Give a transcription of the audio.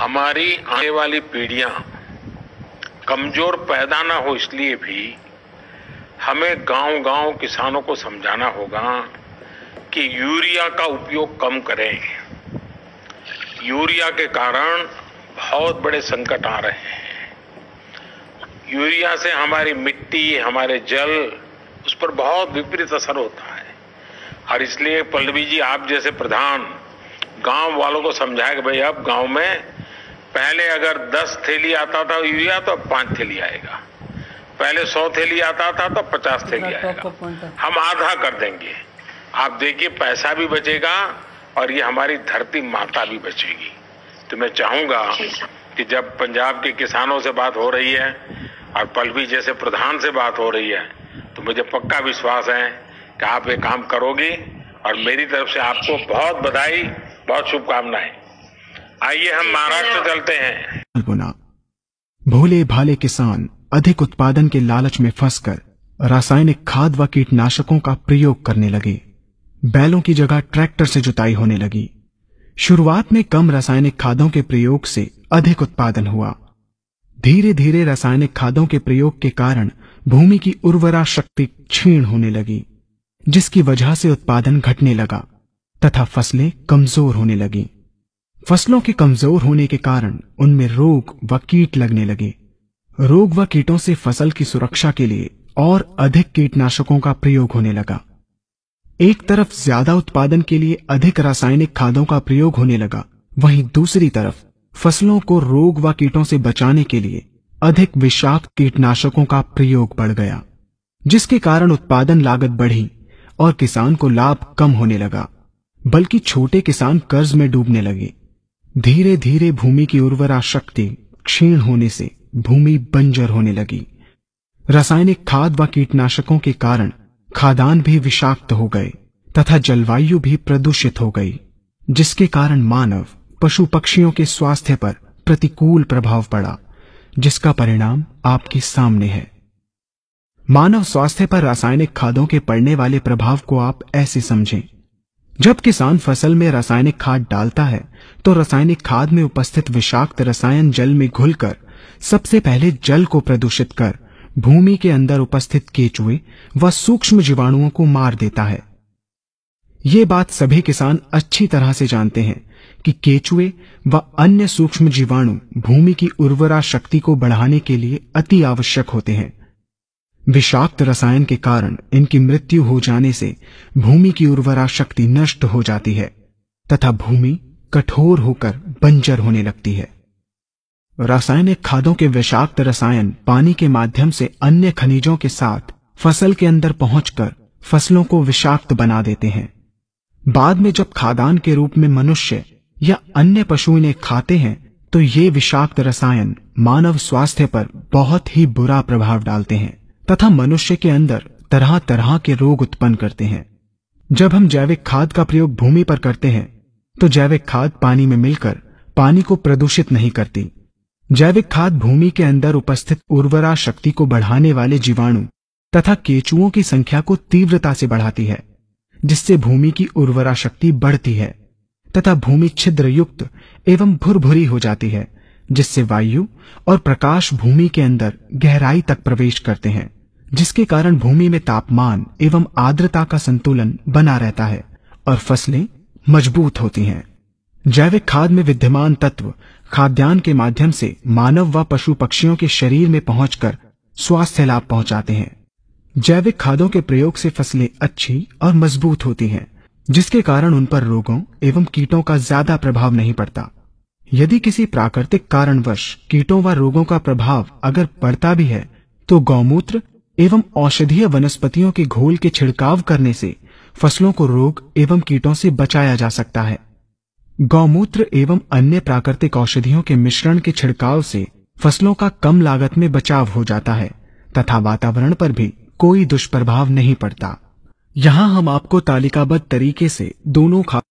हमारी आने वाली पीढ़ियां कमजोर पैदा ना हो इसलिए भी हमें गांव गांव किसानों को समझाना होगा कि यूरिया का उपयोग कम करें यूरिया के कारण बहुत बड़े संकट आ रहे हैं यूरिया से हमारी मिट्टी हमारे जल उस पर बहुत विपरीत असर होता है और इसलिए पल्लवी जी आप जैसे प्रधान गांव वालों को समझाए कि भाई अब गांव में पहले अगर 10 थैली आता था यूरिया तो अब पांच थैली आएगा पहले 100 थैली आता था तो 50 तो थैली आएगा हम आधा कर देंगे आप देखिए पैसा भी बचेगा और ये हमारी धरती माता भी बचेगी तो मैं चाहूंगा कि जब पंजाब के किसानों से बात हो रही है और पलवी जैसे प्रधान से बात हो रही है तो मुझे पक्का विश्वास है कि आप ये काम करोगे और मेरी तरफ से आपको बहुत बधाई बहुत शुभकामनाएं आइए हम महाराष्ट्र चलते हैं गुना भोले भाले किसान अधिक उत्पादन के लालच में फंसकर रासायनिक खाद व कीटनाशकों का प्रयोग करने लगे बैलों की जगह ट्रैक्टर से जुताई होने लगी शुरुआत में कम रासायनिक खादों के प्रयोग से अधिक उत्पादन हुआ धीरे धीरे रासायनिक खादों के प्रयोग के कारण भूमि की उर्वरा शक्ति क्षीण होने लगी जिसकी वजह से उत्पादन घटने लगा तथा फसलें कमजोर होने लगीं। फसलों के कमजोर होने के कारण उनमें रोग व कीट लगने लगे रोग व कीटों से फसल की सुरक्षा के लिए और अधिक कीटनाशकों का प्रयोग होने लगा एक तरफ ज्यादा उत्पादन के लिए अधिक रासायनिक खादों का प्रयोग होने लगा वहीं दूसरी तरफ फसलों को रोग व कीटों से बचाने के लिए अधिक विषाक्त कीटनाशकों का प्रयोग बढ़ गया जिसके कारण उत्पादन लागत बढ़ी और किसान को लाभ कम होने लगा बल्कि छोटे किसान कर्ज में डूबने लगे धीरे धीरे भूमि की उर्वरा शक्ति क्षीण होने से भूमि बंजर होने लगी रासायनिक खाद व कीटनाशकों के कारण खादान भी विषाक्त हो गए तथा जलवायु भी प्रदूषित हो गई जिसके कारण मानव पशु पक्षियों के स्वास्थ्य पर प्रतिकूल प्रभाव पड़ा जिसका परिणाम आपके सामने है मानव स्वास्थ्य पर रासायनिक खादों के पड़ने वाले प्रभाव को आप ऐसे समझें जब किसान फसल में रासायनिक खाद डालता है तो रासायनिक खाद में उपस्थित विषाक्त रसायन जल में घुलकर सबसे पहले जल को प्रदूषित कर भूमि के अंदर उपस्थित केचुए व सूक्ष्म जीवाणुओं को मार देता है ये बात सभी किसान अच्छी तरह से जानते हैं कि केचुए व अन्य सूक्ष्म जीवाणु भूमि की उर्वरा शक्ति को बढ़ाने के लिए अति आवश्यक होते हैं विषाक्त रसायन के कारण इनकी मृत्यु हो जाने से भूमि की उर्वरा शक्ति नष्ट हो जाती है तथा भूमि कठोर होकर बंजर होने लगती है रासायनिक खादों के विषाक्त रसायन पानी के माध्यम से अन्य खनिजों के साथ फसल के अंदर पहुंचकर फसलों को विषाक्त बना देते हैं बाद में जब खादान के रूप में मनुष्य या अन्य पशु इन्हें खाते हैं तो ये विषाक्त रसायन मानव स्वास्थ्य पर बहुत ही बुरा प्रभाव डालते हैं तथा मनुष्य के अंदर तरह तरह के रोग उत्पन्न करते हैं जब हम जैविक खाद का प्रयोग भूमि पर करते हैं तो जैविक खाद पानी में मिलकर पानी को प्रदूषित नहीं करती जैविक खाद भूमि के अंदर उपस्थित उर्वरा शक्ति को बढ़ाने वाले जीवाणु तथा केचुओं की संख्या को तीव्रता से बढ़ाती है जिससे भूमि की उर्वरा शक्ति बढ़ती है तथा भूमि छिद्र युक्त एवं भुरभुरी हो जाती है जिससे वायु और प्रकाश भूमि के अंदर गहराई तक प्रवेश करते हैं जिसके कारण भूमि में तापमान एवं आर्द्रता का संतुलन बना रहता है और फसलें मजबूत होती हैं जैविक खाद में विद्यमान तत्व खाद्यान्न के माध्यम से मानव व पशु पक्षियों के शरीर में पहुंचकर स्वास्थ्य लाभ पहुंचाते हैं जैविक खादों के प्रयोग से फसलें अच्छी और मजबूत होती हैं जिसके कारण उन पर रोगों एवं कीटों का ज्यादा प्रभाव नहीं पड़ता यदि किसी प्राकृतिक कारणवश कीटों व रोगों का प्रभाव अगर पड़ता भी है तो गौमूत्र एवं औषधीय वनस्पतियों के घोल के छिड़काव करने से फसलों को रोग एवं कीटों से बचाया जा सकता है गौमूत्र एवं अन्य प्राकृतिक औषधियों के मिश्रण के छिड़काव से फसलों का कम लागत में बचाव हो जाता है तथा वातावरण पर भी कोई दुष्प्रभाव नहीं पड़ता यहाँ हम आपको तालिकाबद्ध तरीके से दोनों खा